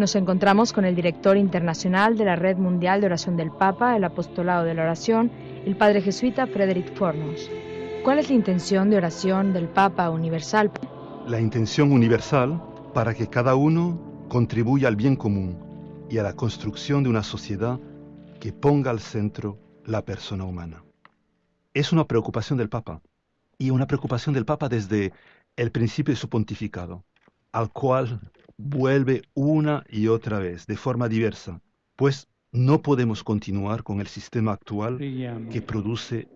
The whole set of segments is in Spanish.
Nos encontramos con el director internacional de la Red Mundial de Oración del Papa, el Apostolado de la Oración, el padre jesuita Frederick Fornos. ¿Cuál es la intención de oración del Papa Universal? La intención universal para que cada uno contribuya al bien común y a la construcción de una sociedad que ponga al centro la persona humana. Es una preocupación del Papa, y una preocupación del Papa desde el principio de su pontificado, al cual vuelve una y otra vez, de forma diversa, pues no podemos continuar con el sistema actual que produce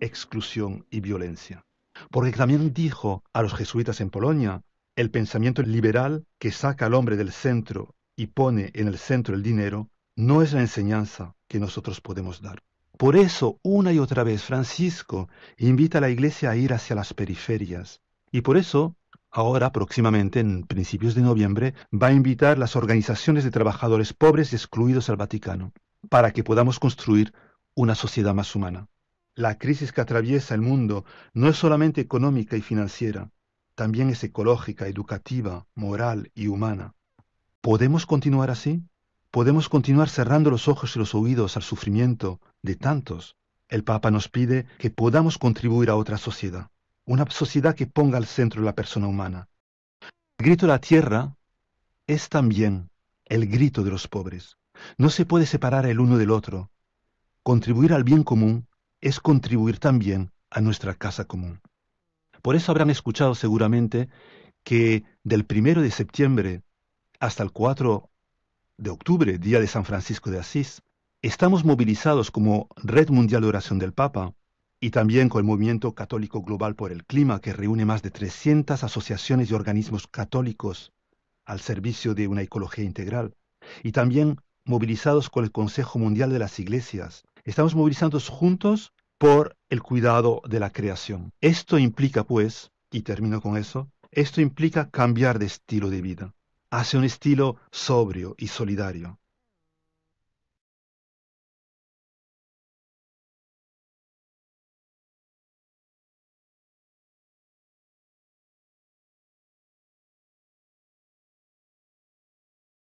exclusión y violencia. Porque también dijo a los jesuitas en Polonia, el pensamiento liberal que saca al hombre del centro y pone en el centro el dinero, no es la enseñanza que nosotros podemos dar. Por eso, una y otra vez, Francisco invita a la iglesia a ir hacia las periferias. Y por eso, ahora próximamente, en principios de noviembre, va a invitar las organizaciones de trabajadores pobres y excluidos al Vaticano para que podamos construir una sociedad más humana. La crisis que atraviesa el mundo no es solamente económica y financiera, también es ecológica, educativa, moral y humana. ¿Podemos continuar así? ¿Podemos continuar cerrando los ojos y los oídos al sufrimiento de tantos? El Papa nos pide que podamos contribuir a otra sociedad una sociedad que ponga al centro la persona humana. El grito de la tierra es también el grito de los pobres. No se puede separar el uno del otro. Contribuir al bien común es contribuir también a nuestra casa común. Por eso habrán escuchado seguramente que del primero de septiembre hasta el 4 de octubre, día de San Francisco de Asís, estamos movilizados como Red Mundial de Oración del Papa y también con el Movimiento Católico Global por el Clima, que reúne más de 300 asociaciones y organismos católicos al servicio de una ecología integral, y también movilizados con el Consejo Mundial de las Iglesias. Estamos movilizados juntos por el cuidado de la creación. Esto implica, pues, y termino con eso, esto implica cambiar de estilo de vida hacia un estilo sobrio y solidario.